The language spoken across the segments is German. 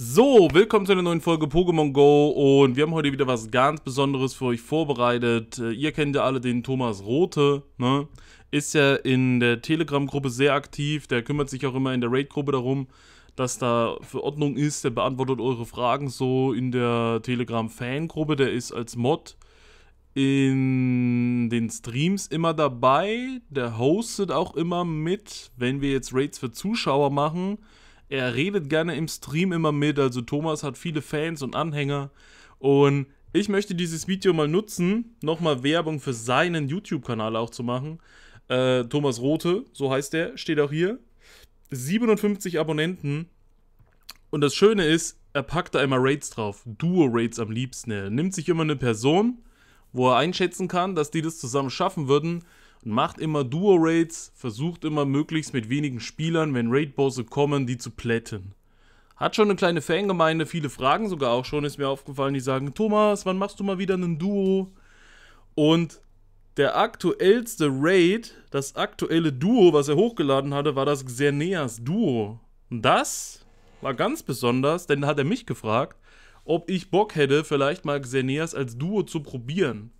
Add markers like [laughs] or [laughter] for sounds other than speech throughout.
So, willkommen zu einer neuen Folge Pokémon Go und wir haben heute wieder was ganz Besonderes für euch vorbereitet. Äh, ihr kennt ja alle den Thomas Rote, ne? Ist ja in der Telegram-Gruppe sehr aktiv, der kümmert sich auch immer in der Raid-Gruppe darum, dass da für Ordnung ist, der beantwortet eure Fragen so in der Telegram-Fan-Gruppe, der ist als Mod in den Streams immer dabei, der hostet auch immer mit, wenn wir jetzt Raids für Zuschauer machen, er redet gerne im Stream immer mit, also Thomas hat viele Fans und Anhänger. Und ich möchte dieses Video mal nutzen, nochmal Werbung für seinen YouTube-Kanal auch zu machen. Äh, Thomas Rote, so heißt er, steht auch hier. 57 Abonnenten. Und das Schöne ist, er packt da immer Raids drauf. Duo-Raids am liebsten. Er nimmt sich immer eine Person, wo er einschätzen kann, dass die das zusammen schaffen würden und macht immer Duo-Raids, versucht immer möglichst mit wenigen Spielern, wenn Raid-Bosse kommen, die zu plätten. Hat schon eine kleine Fangemeinde, viele Fragen sogar auch schon, ist mir aufgefallen, die sagen, Thomas, wann machst du mal wieder ein Duo? Und der aktuellste Raid, das aktuelle Duo, was er hochgeladen hatte, war das Xerneas Duo. Und das war ganz besonders, denn da hat er mich gefragt, ob ich Bock hätte, vielleicht mal Xerneas als Duo zu probieren.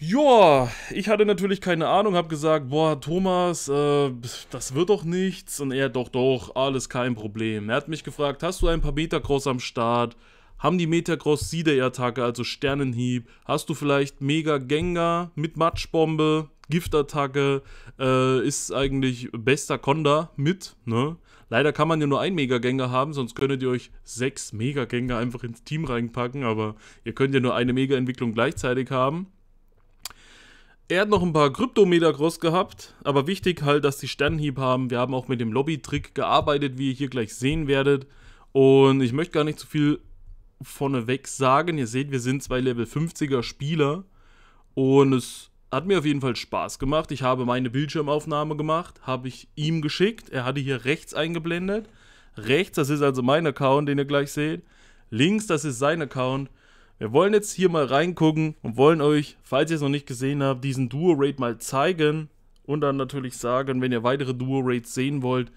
Joa, ich hatte natürlich keine Ahnung, hab gesagt, boah, Thomas, äh, das wird doch nichts. Und er, doch, doch, alles kein Problem. Er hat mich gefragt, hast du ein paar Metacross am Start? Haben die Metacross Siederattacke, also Sternenhieb? Hast du vielleicht Mega Gengar mit Matschbombe, Giftattacke? Äh, ist eigentlich bester Konda mit, ne? Leider kann man ja nur einen Mega Gengar haben, sonst könntet ihr euch sechs Mega Gengar einfach ins Team reinpacken, aber ihr könnt ja nur eine Mega Entwicklung gleichzeitig haben. Er hat noch ein paar Kryptometer groß gehabt, aber wichtig halt, dass die Sternhieb haben. Wir haben auch mit dem Lobby-Trick gearbeitet, wie ihr hier gleich sehen werdet. Und ich möchte gar nicht zu viel vorneweg sagen. Ihr seht, wir sind zwei Level 50er Spieler. Und es hat mir auf jeden Fall Spaß gemacht. Ich habe meine Bildschirmaufnahme gemacht, habe ich ihm geschickt. Er hatte hier rechts eingeblendet. Rechts, das ist also mein Account, den ihr gleich seht. Links, das ist sein Account. Wir wollen jetzt hier mal reingucken und wollen euch, falls ihr es noch nicht gesehen habt, diesen Duo-Raid mal zeigen und dann natürlich sagen, wenn ihr weitere Duo-Raids sehen wollt,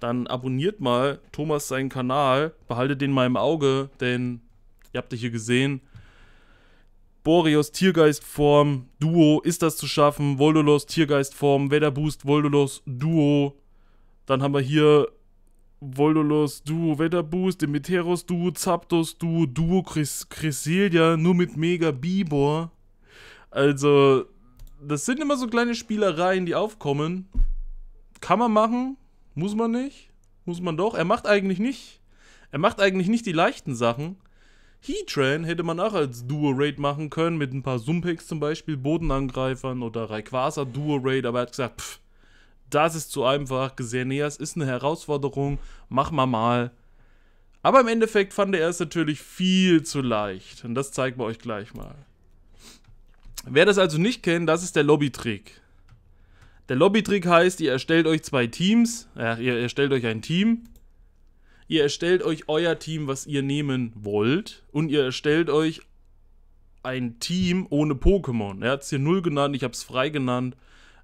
dann abonniert mal Thomas seinen Kanal, behaltet den mal im Auge, denn ihr habt dich hier gesehen. Boreos Tiergeistform, Duo, ist das zu schaffen? Voldolos Tiergeistform, Wetterboost, Voldolos Duo. Dann haben wir hier Voldolos Duo Wetterboost, Demeteros Duo Zapdos Duo, Duo Chris nur mit Mega Bibor. Also, das sind immer so kleine Spielereien, die aufkommen. Kann man machen, muss man nicht, muss man doch. Er macht eigentlich nicht, er macht eigentlich nicht die leichten Sachen. Heatran hätte man auch als Duo-Raid machen können, mit ein paar Sumpex zum Beispiel, Bodenangreifern oder Rayquaza Duo-Raid, aber er hat gesagt, pfff das ist zu einfach. Xerneas ist eine Herausforderung. Mach mal mal. Aber im Endeffekt fand er es natürlich viel zu leicht. Und das zeigen wir euch gleich mal. Wer das also nicht kennt, das ist der Lobbytrick. Der Lobbytrick heißt, ihr erstellt euch zwei Teams. Äh, ihr erstellt euch ein Team. Ihr erstellt euch euer Team, was ihr nehmen wollt. Und ihr erstellt euch ein Team ohne Pokémon. Er hat es hier null genannt, ich habe es frei genannt.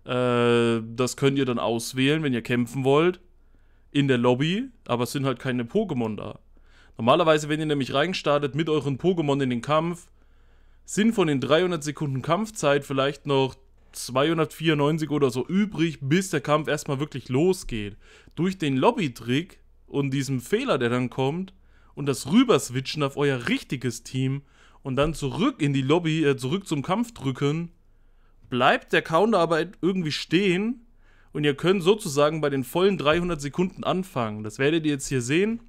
Äh, das könnt ihr dann auswählen, wenn ihr kämpfen wollt. In der Lobby, aber es sind halt keine Pokémon da. Normalerweise, wenn ihr nämlich reinstartet mit euren Pokémon in den Kampf, sind von den 300 Sekunden Kampfzeit vielleicht noch 294 oder so übrig, bis der Kampf erstmal wirklich losgeht. Durch den Lobby-Trick und diesen Fehler, der dann kommt, und das Rüberswitchen auf euer richtiges Team und dann zurück in die Lobby, äh, zurück zum Kampf drücken, bleibt der Counter aber irgendwie stehen und ihr könnt sozusagen bei den vollen 300 Sekunden anfangen. Das werdet ihr jetzt hier sehen.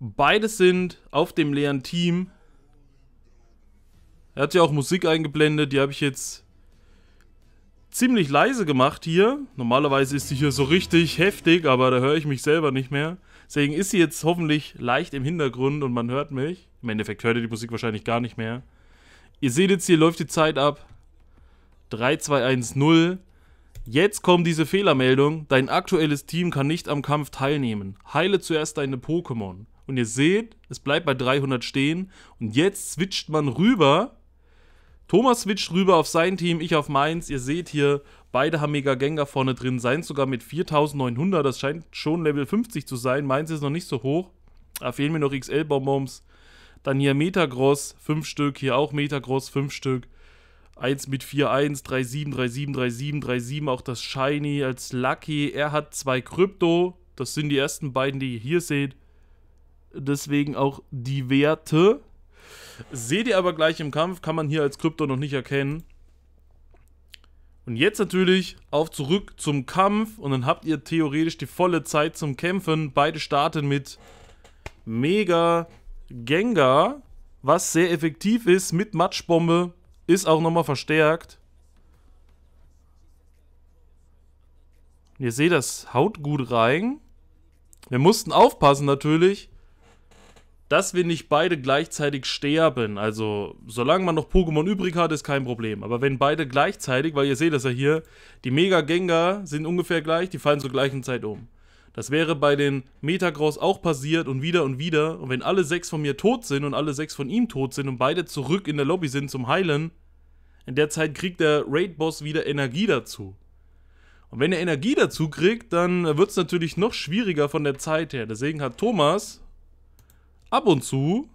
Beides sind auf dem leeren Team. Er hat ja auch Musik eingeblendet, die habe ich jetzt ziemlich leise gemacht hier. Normalerweise ist die hier so richtig heftig, aber da höre ich mich selber nicht mehr. Deswegen ist sie jetzt hoffentlich leicht im Hintergrund und man hört mich. Im Endeffekt hört ihr die Musik wahrscheinlich gar nicht mehr. Ihr seht jetzt, hier läuft die Zeit ab. 3, 2, 1, 0. Jetzt kommt diese Fehlermeldung. Dein aktuelles Team kann nicht am Kampf teilnehmen. Heile zuerst deine Pokémon. Und ihr seht, es bleibt bei 300 stehen. Und jetzt switcht man rüber. Thomas switcht rüber auf sein Team, ich auf meins. Ihr seht hier, beide haben Mega Gengar vorne drin. Seins sogar mit 4900. Das scheint schon Level 50 zu sein. Meins ist noch nicht so hoch. Da fehlen mir noch XL-Bonbons. Dann hier Metagross, 5 Stück. Hier auch Metagross, 5 Stück. 1 mit 4-1, 3-7, 3-7, 3-7, 3-7, auch das Shiny als Lucky. Er hat zwei Krypto, das sind die ersten beiden, die ihr hier seht. Deswegen auch die Werte. Seht ihr aber gleich im Kampf, kann man hier als Krypto noch nicht erkennen. Und jetzt natürlich auf zurück zum Kampf und dann habt ihr theoretisch die volle Zeit zum Kämpfen. Beide starten mit Mega Gengar, was sehr effektiv ist mit Matschbombe. Ist auch nochmal verstärkt. Ihr seht, das haut gut rein. Wir mussten aufpassen natürlich, dass wir nicht beide gleichzeitig sterben. Also, solange man noch Pokémon übrig hat, ist kein Problem. Aber wenn beide gleichzeitig, weil ihr seht das ja hier, die mega gänger sind ungefähr gleich, die fallen zur gleichen Zeit um. Das wäre bei den Metagross auch passiert und wieder und wieder. Und wenn alle sechs von mir tot sind und alle sechs von ihm tot sind und beide zurück in der Lobby sind zum Heilen, in der Zeit kriegt der Raid-Boss wieder Energie dazu. Und wenn er Energie dazu kriegt, dann wird es natürlich noch schwieriger von der Zeit her. Deswegen hat Thomas ab und zu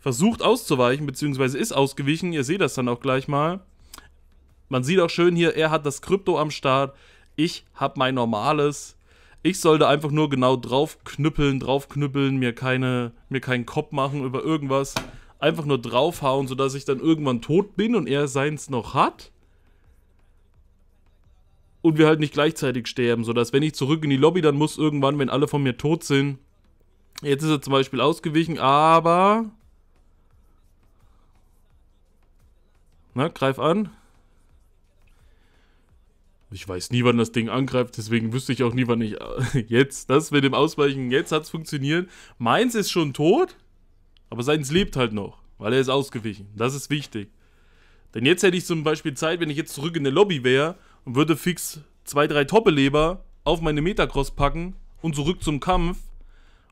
versucht auszuweichen, beziehungsweise ist ausgewichen. Ihr seht das dann auch gleich mal. Man sieht auch schön hier, er hat das Krypto am Start. Ich habe mein normales. Ich sollte einfach nur genau draufknüppeln, draufknüppeln, mir, keine, mir keinen Kopf machen über irgendwas. Einfach nur draufhauen, sodass ich dann irgendwann tot bin und er seins noch hat. Und wir halt nicht gleichzeitig sterben, sodass wenn ich zurück in die Lobby, dann muss irgendwann, wenn alle von mir tot sind. Jetzt ist er zum Beispiel ausgewichen, aber... Na, greif an. Ich weiß nie, wann das Ding angreift, deswegen wüsste ich auch nie, wann ich. Äh, jetzt, das mit dem Ausweichen, jetzt hat es funktioniert. Meins ist schon tot, aber seins lebt halt noch, weil er ist ausgewichen. Das ist wichtig. Denn jetzt hätte ich zum Beispiel Zeit, wenn ich jetzt zurück in der Lobby wäre und würde fix zwei, drei Toppeleber auf meine Metacross packen und zurück zum Kampf.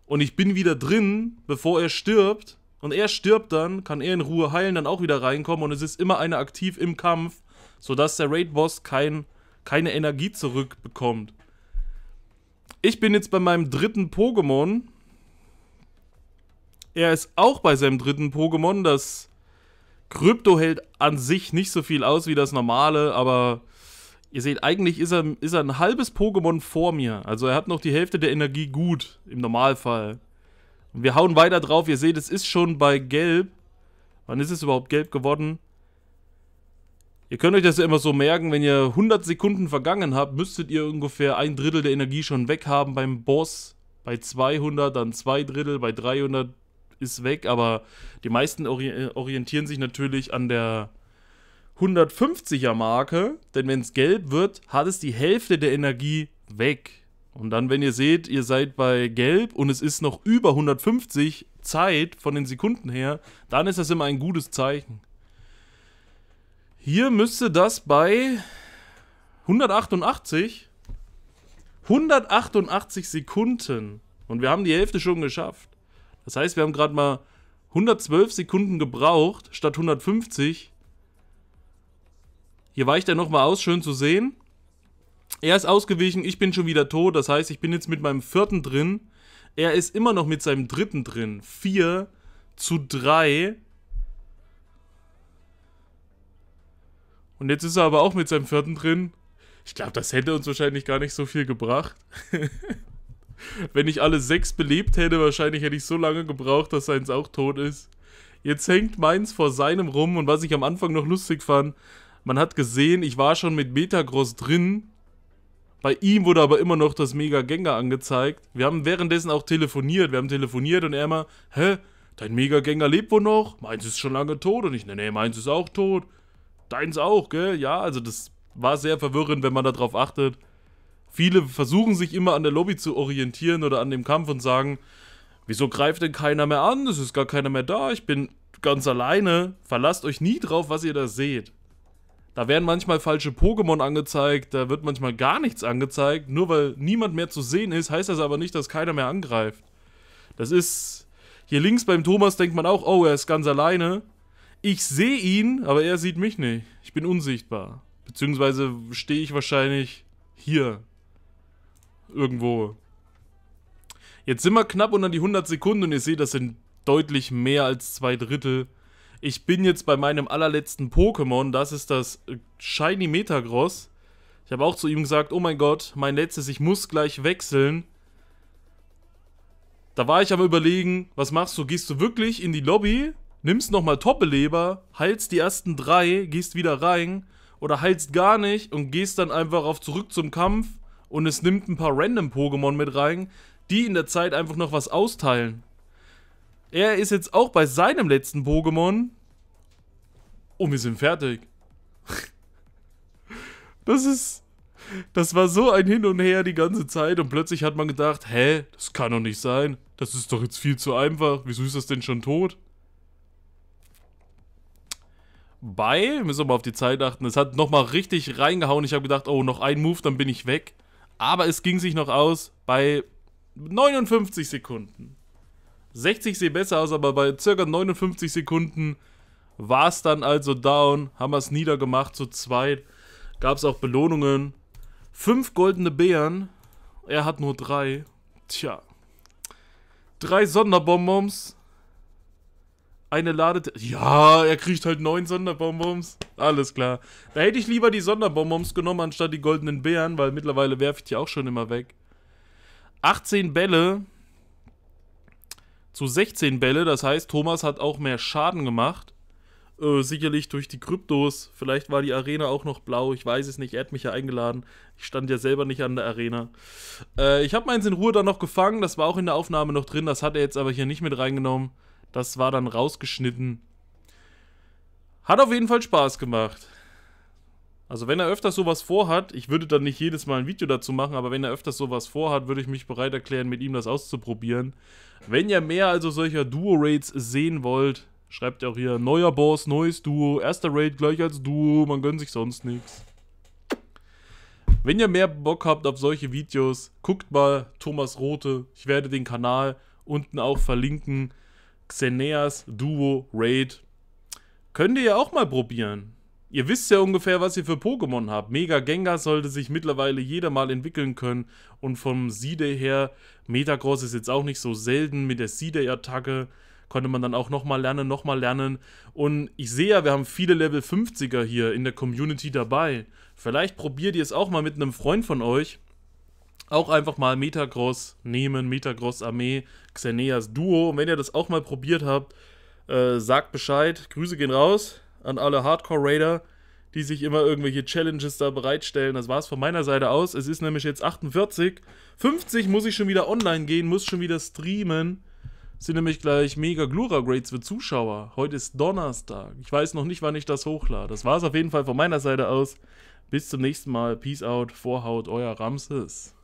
Und ich bin wieder drin, bevor er stirbt. Und er stirbt dann, kann er in Ruhe heilen, dann auch wieder reinkommen. Und es ist immer einer aktiv im Kampf, sodass der Raid-Boss kein keine Energie zurückbekommt. Ich bin jetzt bei meinem dritten Pokémon. Er ist auch bei seinem dritten Pokémon. Das Krypto hält an sich nicht so viel aus wie das normale, aber ihr seht, eigentlich ist er, ist er ein halbes Pokémon vor mir. Also er hat noch die Hälfte der Energie gut, im Normalfall. Und wir hauen weiter drauf. Ihr seht, es ist schon bei Gelb. Wann ist es überhaupt gelb geworden? Ihr könnt euch das ja immer so merken, wenn ihr 100 Sekunden vergangen habt, müsstet ihr ungefähr ein Drittel der Energie schon weg haben beim Boss. Bei 200 dann zwei Drittel, bei 300 ist weg, aber die meisten ori äh, orientieren sich natürlich an der 150er Marke, denn wenn es gelb wird, hat es die Hälfte der Energie weg. Und dann, wenn ihr seht, ihr seid bei gelb und es ist noch über 150 Zeit von den Sekunden her, dann ist das immer ein gutes Zeichen. Hier müsste das bei 188 188 Sekunden. Und wir haben die Hälfte schon geschafft. Das heißt, wir haben gerade mal 112 Sekunden gebraucht, statt 150. Hier weicht er nochmal aus, schön zu sehen. Er ist ausgewichen, ich bin schon wieder tot. Das heißt, ich bin jetzt mit meinem vierten drin. Er ist immer noch mit seinem dritten drin. 4 zu 3. Und jetzt ist er aber auch mit seinem vierten drin. Ich glaube, das hätte uns wahrscheinlich gar nicht so viel gebracht. [laughs] Wenn ich alle sechs belebt hätte, wahrscheinlich hätte ich so lange gebraucht, dass seins auch tot ist. Jetzt hängt meins vor seinem rum und was ich am Anfang noch lustig fand, man hat gesehen, ich war schon mit Metagross drin. Bei ihm wurde aber immer noch das Mega Gengar angezeigt. Wir haben währenddessen auch telefoniert. Wir haben telefoniert und er immer, hä, dein Mega Gengar lebt wohl noch? Meins ist schon lange tot. Und ich, nee, nee, meins ist auch tot deins auch, gell? Ja, also das war sehr verwirrend, wenn man darauf achtet. Viele versuchen sich immer an der Lobby zu orientieren oder an dem Kampf und sagen, wieso greift denn keiner mehr an? Es ist gar keiner mehr da, ich bin ganz alleine. Verlasst euch nie drauf, was ihr da seht. Da werden manchmal falsche Pokémon angezeigt, da wird manchmal gar nichts angezeigt. Nur weil niemand mehr zu sehen ist, heißt das aber nicht, dass keiner mehr angreift. Das ist... Hier links beim Thomas denkt man auch, oh, er ist ganz alleine. Ich sehe ihn, aber er sieht mich nicht. Ich bin unsichtbar. Beziehungsweise stehe ich wahrscheinlich hier. Irgendwo. Jetzt sind wir knapp unter die 100 Sekunden und ihr seht, das sind deutlich mehr als zwei Drittel. Ich bin jetzt bei meinem allerletzten Pokémon, das ist das Shiny Metagross. Ich habe auch zu ihm gesagt, oh mein Gott, mein letztes, ich muss gleich wechseln. Da war ich aber überlegen, was machst du? Gehst du wirklich in die Lobby nimmst nochmal Toppeleber, heilst die ersten drei, gehst wieder rein oder heilst gar nicht und gehst dann einfach auf zurück zum Kampf und es nimmt ein paar random Pokémon mit rein, die in der Zeit einfach noch was austeilen. Er ist jetzt auch bei seinem letzten Pokémon und wir sind fertig. [laughs] Das ist... Das war so ein Hin und Her die ganze Zeit und plötzlich hat man gedacht, hä, das kann doch nicht sein. Das ist doch jetzt viel zu einfach. Wieso ist das denn schon tot? bei, wir müssen wir mal auf die Zeit achten, es hat nochmal richtig reingehauen. Ich habe gedacht, oh, noch ein Move, dann bin ich weg. Aber es ging sich noch aus bei 59 Sekunden. 60 sieht besser aus, aber bei circa 59 Sekunden war es dann also down. Haben wir es niedergemacht zu zweit. Gab es auch Belohnungen. Fünf goldene Bären. Er hat nur drei. Tja. Drei Sonderbonbons eine Lade. Ja, er kriegt halt neun Sonderbonbons. Alles klar. Da hätte ich lieber die Sonderbonbons genommen, anstatt die goldenen Beeren, weil mittlerweile werfe ich die auch schon immer weg. 18 Bälle zu 16 Bälle. Das heißt, Thomas hat auch mehr Schaden gemacht. Äh, sicherlich durch die Kryptos. Vielleicht war die Arena auch noch blau. Ich weiß es nicht. Er hat mich ja eingeladen. Ich stand ja selber nicht an der Arena. Äh, ich habe meins in Ruhe dann noch gefangen. Das war auch in der Aufnahme noch drin. Das hat er jetzt aber hier nicht mit reingenommen. Das war dann rausgeschnitten. Hat auf jeden Fall Spaß gemacht. Also wenn er öfters sowas vorhat, ich würde dann nicht jedes Mal ein Video dazu machen, aber wenn er öfters sowas vorhat, würde ich mich bereit erklären, mit ihm das auszuprobieren. Wenn ihr mehr also solcher Duo-Raids sehen wollt, schreibt ihr auch hier, neuer Boss, neues Duo, erster Raid gleich als Duo, man gönnt sich sonst nichts. Wenn ihr mehr Bock habt auf solche Videos, guckt mal Thomas Rote, ich werde den Kanal unten auch verlinken. Xeneas Duo Raid. Könnt ihr ja auch mal probieren. Ihr wisst ja ungefähr, was ihr für Pokémon habt. Mega Gengar sollte sich mittlerweile jeder mal entwickeln können. Und vom Side her, Metagross ist jetzt auch nicht so selten. Mit der Side-Attacke konnte man dann auch nochmal lernen, nochmal lernen. Und ich sehe ja, wir haben viele Level 50er hier in der Community dabei. Vielleicht probiert ihr es auch mal mit einem Freund von euch. Auch einfach mal Metagross nehmen, Metagross Armee. Xeneas Duo. Und wenn ihr das auch mal probiert habt, äh, sagt Bescheid. Grüße gehen raus an alle Hardcore-Raider, die sich immer irgendwelche Challenges da bereitstellen. Das war's von meiner Seite aus. Es ist nämlich jetzt 48. 50 muss ich schon wieder online gehen, muss schon wieder streamen. sind nämlich gleich mega Glura-Grades für Zuschauer. Heute ist Donnerstag. Ich weiß noch nicht, wann ich das hochlade. Das war's auf jeden Fall von meiner Seite aus. Bis zum nächsten Mal. Peace out. Vorhaut, euer Ramses.